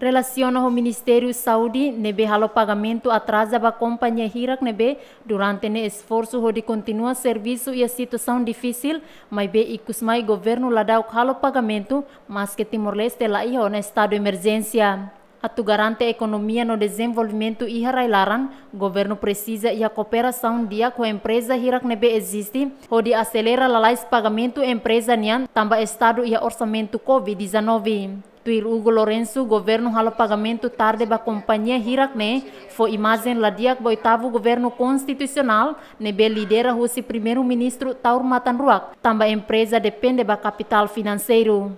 relaciona o Ministério de Saúde nebe halo pagamento atrasa ba companhia Hirak nebe durante ne esforço de continua serviço e a situação difícil, mas be ikusmai governo ladau halo pagamento, mas que Timor-Leste lá ia na estado de emergência. Atu garante a economia no desenvolvimento e railaran, governo precisa e a cooperação dia com a empresa Hirak Nebe existe, onde acelera lalais pagamento empresa nian, tamba estado e orçamento COVID-19 tuir Hugo Lourenço, governo ralo pagamento tarde ba companhia hirakne foi imagem ladiak ba oitavo governo constitucional, nebe lidera husi primeiro-ministro Taur Matanruak, Ruak, tamba empresa depende ba capital financeiro.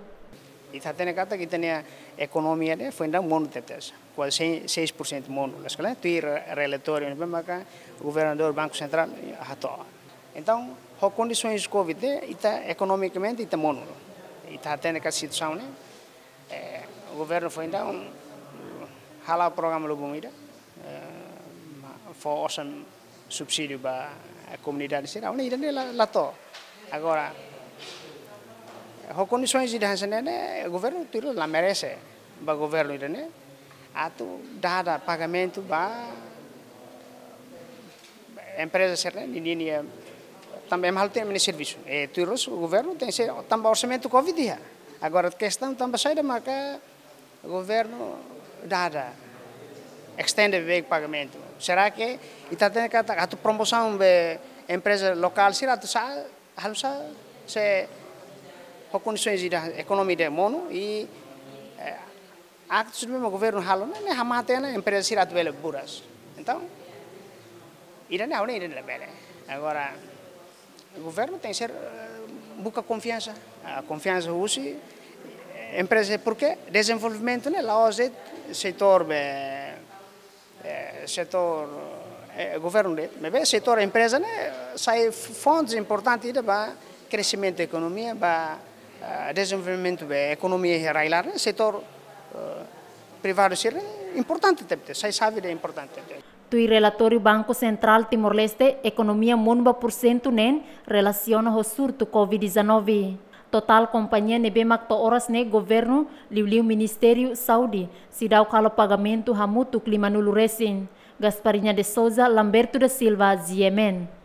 Ita kata kita ne ekonomia ne foi ndang mono tepes, quase 6% mono, las kala tuir relatório ne maka governador Banco Central hato. Então, ho condições Covid, ita economicamente ita mono. Itatene kata situação ne, o governo foi então halar o programa do Bumida, eh, foi awesome subsídio para a comunidade será uma ida lá to agora as condições de dança né o governo tudo lá merece para o governo ida né a tu dada pagamento para empresas ser né ninguém eh, também mal tem o serviço eh, e tudo o governo tem ser também orçamento covid agora questão também sai da marca o governo nada. Extende o pagamento. Será que está tendo que a promoção de empresa local, será que a se com condições da economia de mono e eh, actos do mesmo governo halo, né, hamate né, na né, empresa irá tu buras. Então, irá não, né, irá lebele. Agora, o governo tem que ser eh, busca confiança. A confiança use empresa porque desenvolvimento nela hoje setor é, setor eh, governo governo mas setor empresa né sai fontes importantes para crescimento da economia para eh, desenvolvimento da economia railar né setor privado ser importante também sai sabe é importante Tui relatório Banco Central Timor-Leste, economia 1% nen relaciona o surto Covid-19. total companhia nebe makto oras ne governo liu-liu ministério Saudi se kalau o hamutuk pagamento hamutu clima no de Souza Lamberto da Silva Ziemen